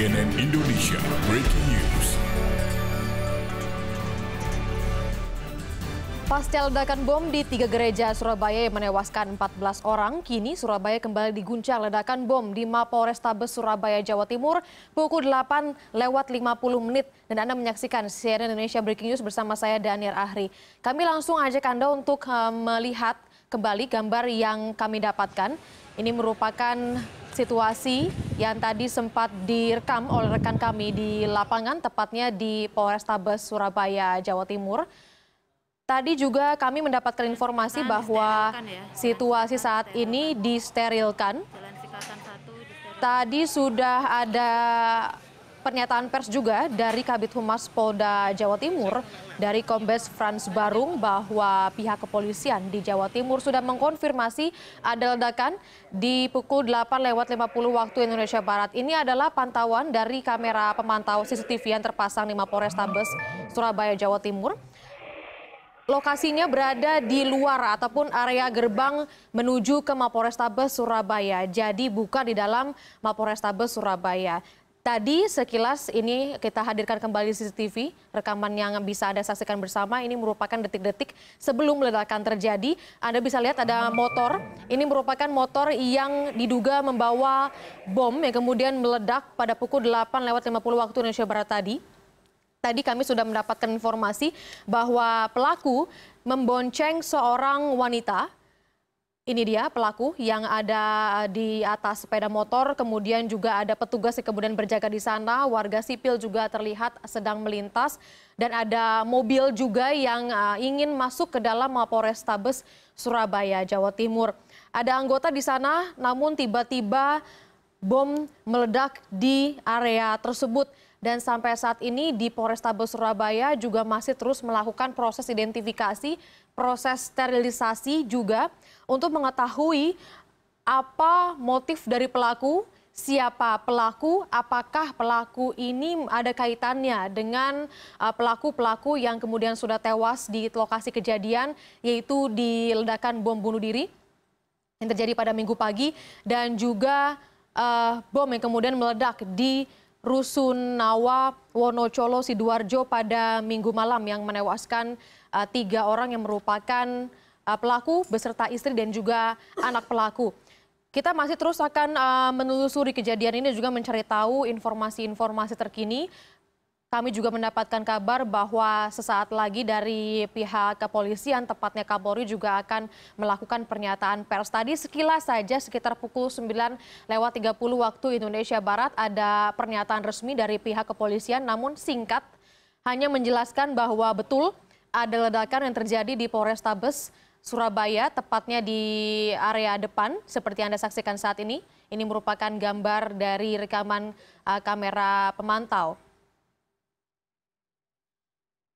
CNN Indonesia Breaking News. Pasca ledakan bom di tiga gereja Surabaya yang menewaskan 14 orang, kini Surabaya kembali diguncang ledakan bom di Mapol Restabes Surabaya, Jawa Timur pukul 8 lewat 50 menit. Dan Anda menyaksikan CNN Indonesia Breaking News bersama saya Daniel Ahri. Kami langsung ajak Anda untuk eh, melihat kembali gambar yang kami dapatkan. Ini merupakan situasi yang tadi sempat direkam oleh rekan kami di lapangan, tepatnya di Polrestabes Surabaya, Jawa Timur. Tadi juga kami mendapatkan informasi nah, bahwa ya. situasi saat ini disterilkan. Tadi sudah ada pernyataan pers juga dari Kabit Humas Polda Jawa Timur dari Kombes Frans Barung bahwa pihak kepolisian di Jawa Timur sudah mengkonfirmasi ada ledakan di pukul 8 lewat 50 waktu Indonesia Barat. Ini adalah pantauan dari kamera pemantau CCTV yang terpasang di Mapores Tabes, Surabaya, Jawa Timur. Lokasinya berada di luar ataupun area gerbang menuju ke Mapores Tabes, Surabaya. Jadi bukan di dalam Mapores Tabes, Surabaya. Tadi sekilas ini kita hadirkan kembali CCTV, rekaman yang bisa Anda saksikan bersama. Ini merupakan detik-detik sebelum ledakan terjadi. Anda bisa lihat ada motor, ini merupakan motor yang diduga membawa bom yang kemudian meledak pada pukul 8 lewat 50 waktu Indonesia Barat tadi. Tadi kami sudah mendapatkan informasi bahwa pelaku membonceng seorang wanita ini dia pelaku yang ada di atas sepeda motor, kemudian juga ada petugas yang kemudian berjaga di sana, warga sipil juga terlihat sedang melintas, dan ada mobil juga yang eh, ingin masuk ke dalam Tabes Surabaya, Jawa Timur. Ada anggota di sana, namun tiba-tiba bom meledak di area tersebut. Dan sampai saat ini di Polrestabes Surabaya juga masih terus melakukan proses identifikasi, proses sterilisasi juga untuk mengetahui apa motif dari pelaku, siapa pelaku, apakah pelaku ini ada kaitannya dengan e, pelaku-pelaku yang kemudian sudah tewas di lokasi kejadian, yaitu di ledakan bom bunuh diri yang terjadi pada minggu pagi, dan juga uh, bom yang kemudian meledak di rusun Rusunawa Wonocolo Sidoarjo pada minggu malam yang menewaskan uh, tiga orang yang merupakan uh, pelaku beserta istri dan juga anak pelaku. Kita masih terus akan uh, menelusuri kejadian ini juga mencari tahu informasi-informasi terkini kami juga mendapatkan kabar bahwa sesaat lagi dari pihak kepolisian, tepatnya Kapolri juga akan melakukan pernyataan pers. Tadi sekilas saja sekitar pukul 9 lewat 30 waktu Indonesia Barat ada pernyataan resmi dari pihak kepolisian namun singkat hanya menjelaskan bahwa betul ada ledakan yang terjadi di Polrestabes Surabaya, tepatnya di area depan seperti Anda saksikan saat ini. Ini merupakan gambar dari rekaman uh, kamera pemantau.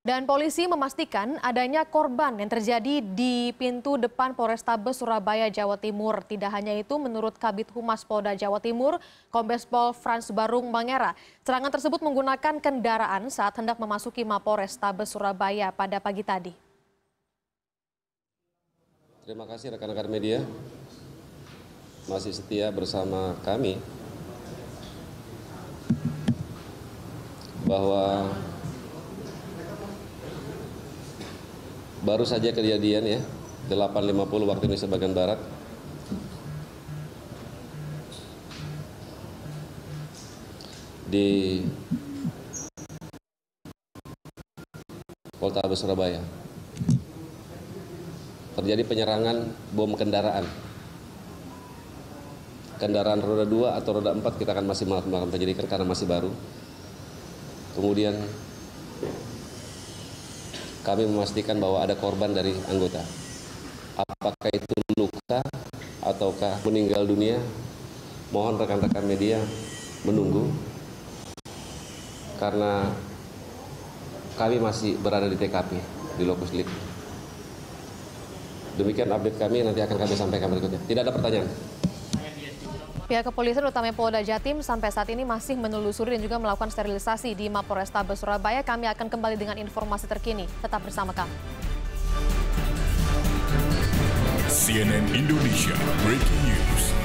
Dan polisi memastikan adanya korban yang terjadi di pintu depan Polrestabes Surabaya Jawa Timur. Tidak hanya itu, menurut Kabit Humas Polda Jawa Timur, Kombes Pol Frans Barung Mangera, serangan tersebut menggunakan kendaraan saat hendak memasuki Mapolrestabes Surabaya pada pagi tadi. Terima kasih rekan-rekan media masih setia bersama kami bahwa Baru saja kejadian ya, 8.50 waktu Indonesia bagian Barat. Di Kota Surabaya. Terjadi penyerangan bom kendaraan. Kendaraan roda 2 atau roda 4 kita akan masih melakukan penyelidikan karena masih baru. Kemudian kami memastikan bahwa ada korban dari anggota. Apakah itu luka ataukah meninggal dunia? Mohon rekan-rekan media menunggu karena kami masih berada di TKP di lokus lip. Demikian update kami nanti akan kami sampaikan berikutnya. Tidak ada pertanyaan. Pihak kepolisian utama Polda Jatim sampai saat ini masih menelusuri dan juga melakukan sterilisasi di Mapo Restabes Surabaya. Kami akan kembali dengan informasi terkini. Tetap bersama kami. CNN Indonesia Breaking News.